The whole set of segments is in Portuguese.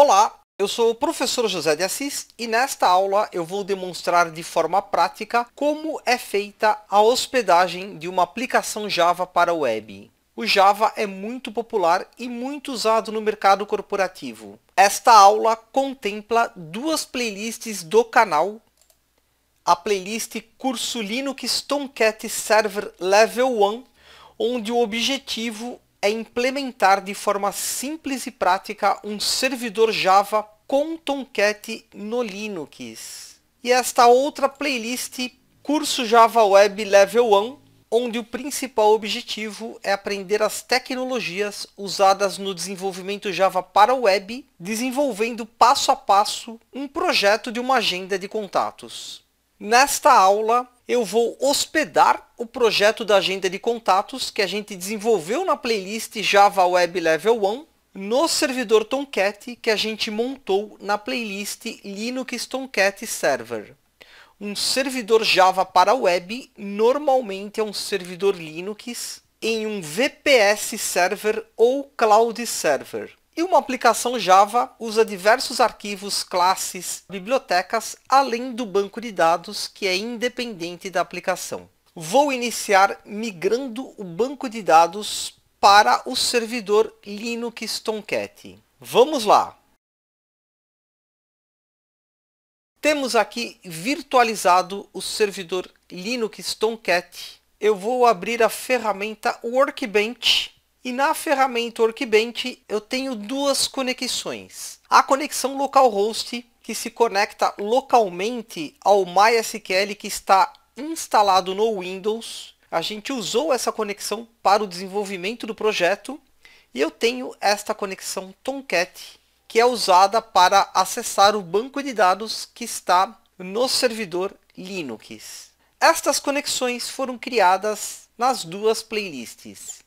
Olá, eu sou o professor José de Assis e nesta aula eu vou demonstrar de forma prática como é feita a hospedagem de uma aplicação Java para web. O Java é muito popular e muito usado no mercado corporativo. Esta aula contempla duas playlists do canal a playlist Curso Linux Tomcat Server Level 1, onde o objetivo é implementar de forma simples e prática um servidor Java com Tomcat no Linux. E esta outra playlist, Curso Java Web Level 1, onde o principal objetivo é aprender as tecnologias usadas no desenvolvimento Java para o web, desenvolvendo passo a passo um projeto de uma agenda de contatos. Nesta aula, eu vou hospedar o projeto da agenda de contatos que a gente desenvolveu na playlist Java Web Level 1 no servidor Tomcat que a gente montou na playlist Linux Tomcat Server. Um servidor Java para web normalmente é um servidor Linux em um VPS server ou cloud server. E uma aplicação Java usa diversos arquivos, classes, bibliotecas, além do banco de dados que é independente da aplicação. Vou iniciar migrando o banco de dados para o servidor Linux Tomcat. Vamos lá! Temos aqui virtualizado o servidor Linux Tomcat. Eu vou abrir a ferramenta Workbench e na ferramenta Workbench eu tenho duas conexões. A conexão localhost, que se conecta localmente ao MySQL que está instalado no Windows. A gente usou essa conexão para o desenvolvimento do projeto. E eu tenho esta conexão Tomcat, que é usada para acessar o banco de dados que está no servidor Linux. Estas conexões foram criadas nas duas playlists.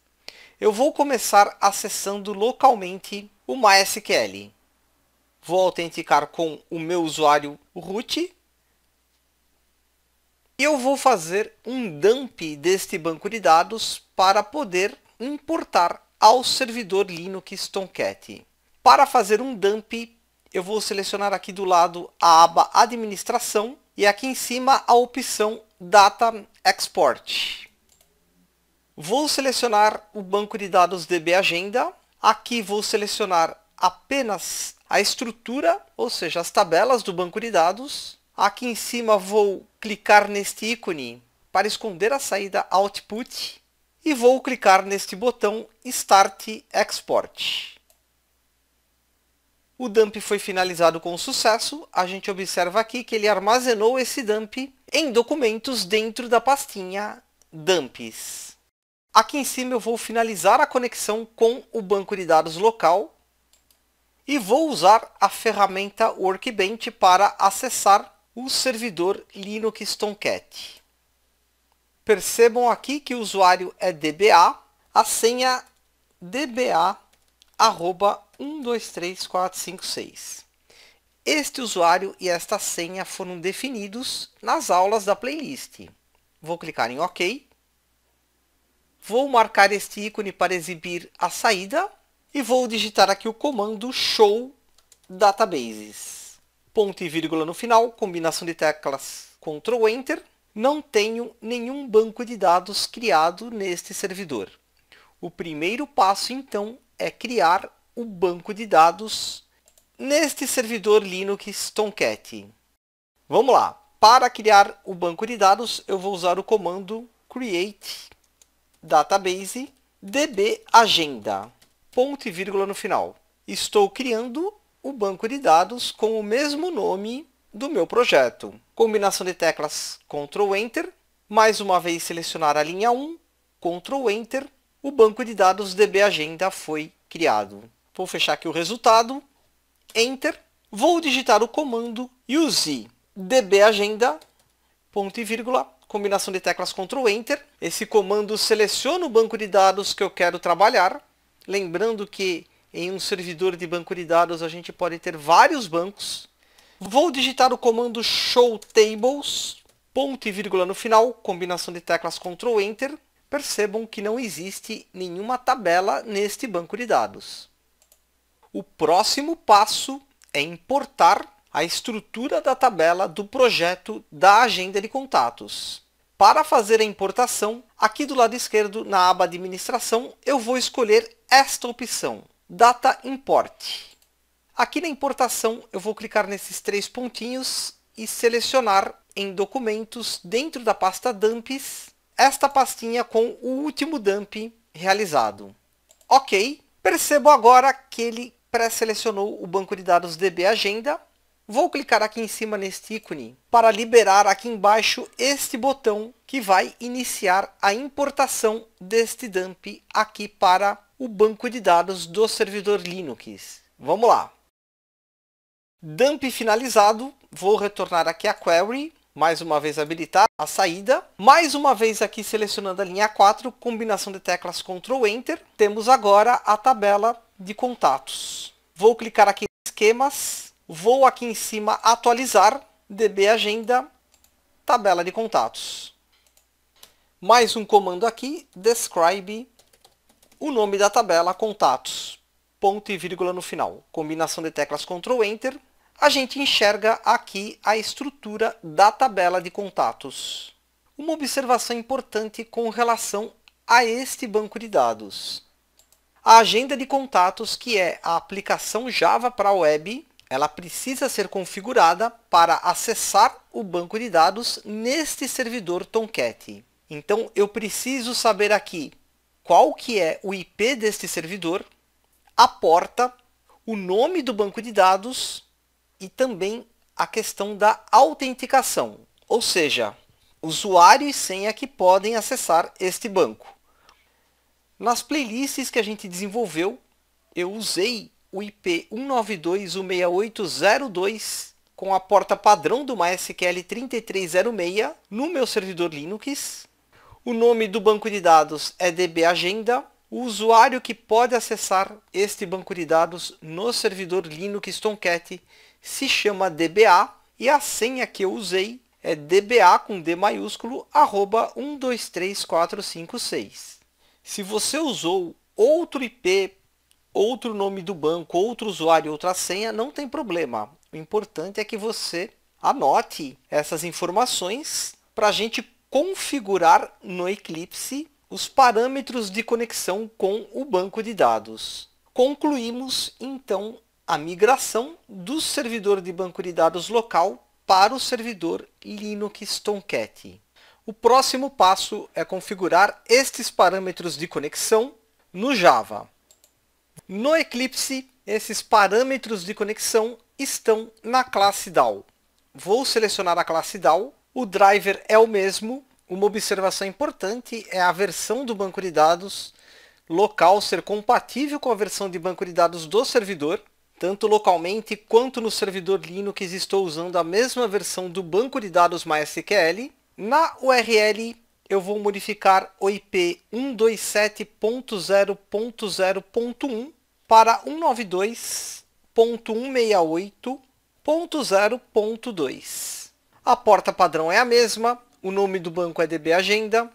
Eu vou começar acessando localmente o MySQL. Vou autenticar com o meu usuário root. E eu vou fazer um dump deste banco de dados para poder importar ao servidor Linux Tomcat. Para fazer um dump, eu vou selecionar aqui do lado a aba Administração e aqui em cima a opção Data Export. Vou selecionar o banco de dados DB Agenda. Aqui vou selecionar apenas a estrutura, ou seja, as tabelas do banco de dados. Aqui em cima vou clicar neste ícone para esconder a saída Output e vou clicar neste botão Start Export. O dump foi finalizado com sucesso. A gente observa aqui que ele armazenou esse dump em documentos dentro da pastinha Dumps. Aqui em cima eu vou finalizar a conexão com o banco de dados local e vou usar a ferramenta Workbench para acessar o servidor Linux Tomcat. Percebam aqui que o usuário é dba, a senha dba@123456. Este usuário e esta senha foram definidos nas aulas da playlist. Vou clicar em OK Vou marcar este ícone para exibir a saída e vou digitar aqui o comando show databases. Ponto e vírgula no final, combinação de teclas Ctrl Enter. Não tenho nenhum banco de dados criado neste servidor. O primeiro passo, então, é criar o banco de dados neste servidor Linux Tomcat. Vamos lá. Para criar o banco de dados, eu vou usar o comando create database, db agenda, ponto e vírgula no final. Estou criando o banco de dados com o mesmo nome do meu projeto. Combinação de teclas Ctrl Enter, mais uma vez selecionar a linha 1, Ctrl Enter, o banco de dados DB Agenda foi criado. Vou fechar aqui o resultado, Enter, vou digitar o comando use db agenda ponto e vírgula combinação de teclas Ctrl Enter. Esse comando seleciona o banco de dados que eu quero trabalhar. Lembrando que em um servidor de banco de dados a gente pode ter vários bancos. Vou digitar o comando show tables, ponto e vírgula no final, combinação de teclas Ctrl Enter. Percebam que não existe nenhuma tabela neste banco de dados. O próximo passo é importar a estrutura da tabela do projeto da agenda de contatos. Para fazer a importação, aqui do lado esquerdo, na aba Administração, eu vou escolher esta opção, Data Import. Aqui na importação, eu vou clicar nesses três pontinhos e selecionar em Documentos, dentro da pasta Dumps, esta pastinha com o último dump realizado. Ok, percebo agora que ele pré-selecionou o banco de dados DB Agenda Vou clicar aqui em cima neste ícone para liberar aqui embaixo este botão que vai iniciar a importação deste dump aqui para o banco de dados do servidor Linux. Vamos lá. Dump finalizado, vou retornar aqui a query, mais uma vez habilitar a saída, mais uma vez aqui selecionando a linha 4, combinação de teclas Ctrl Enter, temos agora a tabela de contatos. Vou clicar aqui em esquemas, Vou aqui em cima atualizar, DB agenda, tabela de contatos. Mais um comando aqui, describe o nome da tabela, contatos, ponto e vírgula no final. Combinação de teclas Ctrl Enter, a gente enxerga aqui a estrutura da tabela de contatos. Uma observação importante com relação a este banco de dados. A agenda de contatos, que é a aplicação Java para a web, ela precisa ser configurada para acessar o banco de dados neste servidor Tomcat. Então eu preciso saber aqui qual que é o IP deste servidor, a porta, o nome do banco de dados e também a questão da autenticação, ou seja, usuário e senha que podem acessar este banco. Nas playlists que a gente desenvolveu, eu usei o IP 192.168.02 com a porta padrão do MySQL 3306 no meu servidor Linux. O nome do banco de dados é DB Agenda. O usuário que pode acessar este banco de dados no servidor Linux Tomcat se chama DBA e a senha que eu usei é dba com d maiúsculo arroba 123456. Se você usou outro IP outro nome do banco, outro usuário, outra senha, não tem problema. O importante é que você anote essas informações para a gente configurar no Eclipse os parâmetros de conexão com o banco de dados. Concluímos, então, a migração do servidor de banco de dados local para o servidor Linux Tomcat. O próximo passo é configurar estes parâmetros de conexão no Java. No Eclipse, esses parâmetros de conexão estão na classe DAO. Vou selecionar a classe DAO, o driver é o mesmo, uma observação importante é a versão do banco de dados local ser compatível com a versão de banco de dados do servidor, tanto localmente quanto no servidor Linux estou usando a mesma versão do banco de dados MySQL. Na URL eu vou modificar o IP 127.0.0.1 para 192.168.0.2. A porta padrão é a mesma, o nome do banco é DB Agenda.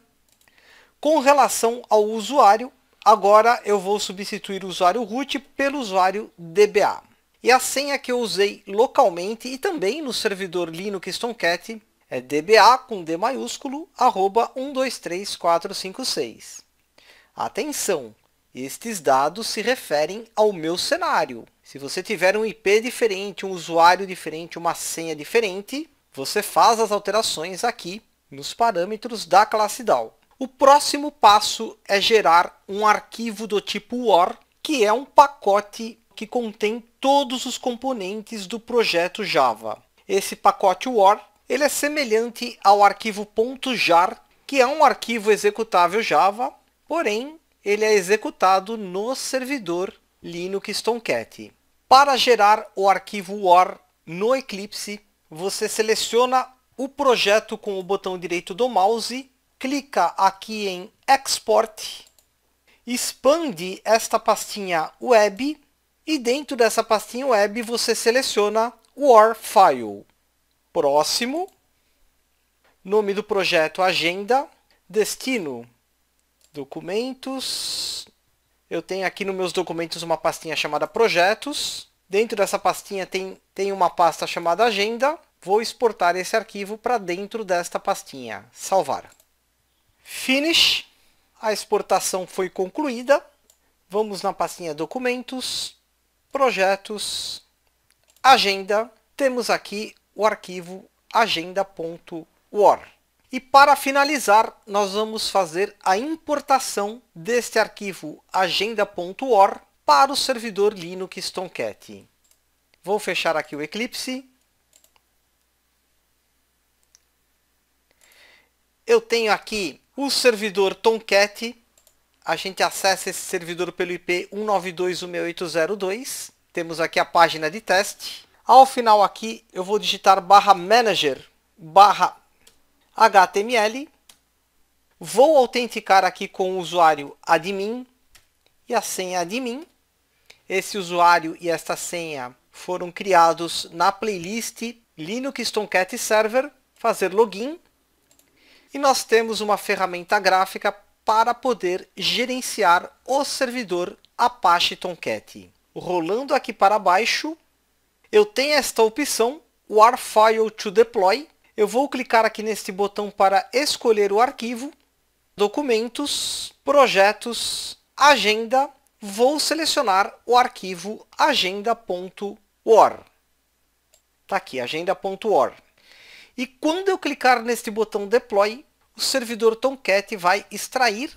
Com relação ao usuário, agora eu vou substituir o usuário root pelo usuário DBA. E a senha que eu usei localmente e também no servidor Linux Tomcat é dba com D maiúsculo, arroba 123456. Atenção! Estes dados se referem ao meu cenário. Se você tiver um IP diferente, um usuário diferente, uma senha diferente, você faz as alterações aqui nos parâmetros da classe DAO. O próximo passo é gerar um arquivo do tipo WAR, que é um pacote que contém todos os componentes do projeto Java. Esse pacote WAR ele é semelhante ao arquivo .jar, que é um arquivo executável Java, porém ele é executado no servidor Linux Tomcat. Para gerar o arquivo OR no Eclipse, você seleciona o projeto com o botão direito do mouse, clica aqui em Export, expande esta pastinha Web e dentro dessa pastinha Web você seleciona o OR File. Próximo, nome do projeto Agenda, destino documentos. Eu tenho aqui nos meus documentos uma pastinha chamada projetos. Dentro dessa pastinha tem, tem uma pasta chamada agenda. Vou exportar esse arquivo para dentro desta pastinha. Salvar. Finish. A exportação foi concluída. Vamos na pastinha documentos, projetos, agenda. Temos aqui o arquivo agenda.war. E para finalizar, nós vamos fazer a importação deste arquivo agenda.or para o servidor Linux Tomcat. Vou fechar aqui o Eclipse. Eu tenho aqui o servidor Tomcat. A gente acessa esse servidor pelo IP 192.16802. Temos aqui a página de teste. Ao final aqui, eu vou digitar barra manager barra HTML. Vou autenticar aqui com o usuário admin e a senha admin. Esse usuário e esta senha foram criados na playlist Linux Tomcat Server, fazer login. E nós temos uma ferramenta gráfica para poder gerenciar o servidor Apache Tomcat. Rolando aqui para baixo, eu tenho esta opção, Warfile to Deploy, eu vou clicar aqui neste botão para escolher o arquivo, documentos, projetos, agenda, vou selecionar o arquivo agenda.or. Está aqui, agenda.or. E quando eu clicar neste botão Deploy, o servidor Tomcat vai extrair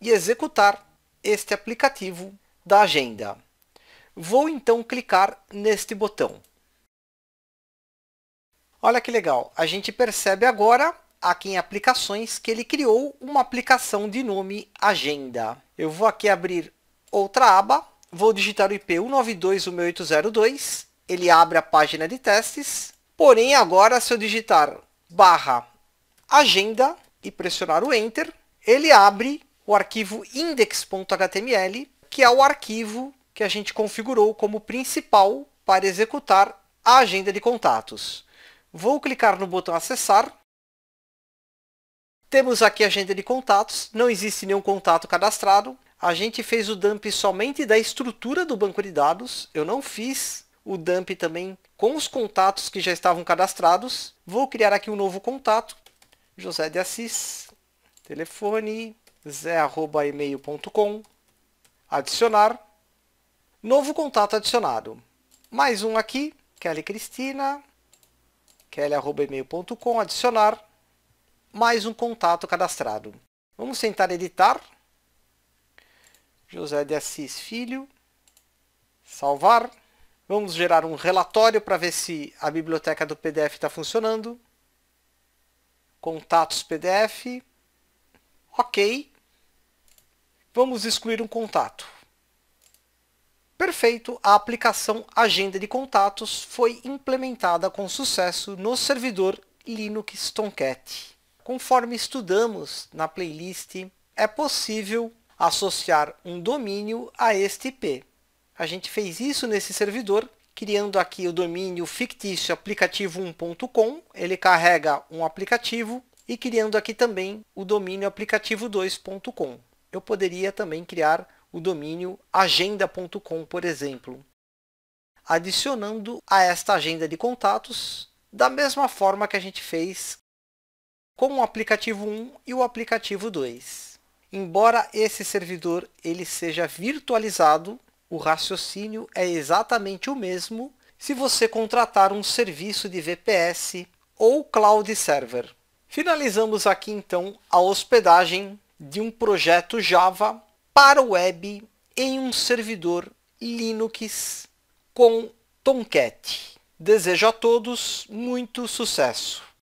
e executar este aplicativo da agenda. Vou então clicar neste botão. Olha que legal, a gente percebe agora aqui em aplicações que ele criou uma aplicação de nome agenda. Eu vou aqui abrir outra aba, vou digitar o IP 192.1802, ele abre a página de testes, porém agora se eu digitar barra agenda e pressionar o enter, ele abre o arquivo index.html, que é o arquivo que a gente configurou como principal para executar a agenda de contatos. Vou clicar no botão acessar. Temos aqui a agenda de contatos. Não existe nenhum contato cadastrado. A gente fez o dump somente da estrutura do banco de dados. Eu não fiz o dump também com os contatos que já estavam cadastrados. Vou criar aqui um novo contato. José de Assis. Telefone zé@email.com. Adicionar. Novo contato adicionado. Mais um aqui, Kelly Cristina kelly.email.com, adicionar mais um contato cadastrado. Vamos tentar editar. José de Assis Filho. Salvar. Vamos gerar um relatório para ver se a biblioteca do PDF está funcionando. Contatos PDF. Ok. Vamos excluir um contato. Perfeito, a aplicação Agenda de Contatos foi implementada com sucesso no servidor Linux Tomcat. Conforme estudamos na playlist, é possível associar um domínio a este IP. A gente fez isso nesse servidor, criando aqui o domínio fictício aplicativo1.com, ele carrega um aplicativo, e criando aqui também o domínio aplicativo2.com. Eu poderia também criar o domínio agenda.com, por exemplo, adicionando a esta agenda de contatos da mesma forma que a gente fez com o aplicativo 1 e o aplicativo 2. Embora esse servidor ele seja virtualizado, o raciocínio é exatamente o mesmo se você contratar um serviço de VPS ou cloud server. Finalizamos aqui então a hospedagem de um projeto Java para web em um servidor Linux com Tomcat. Desejo a todos muito sucesso!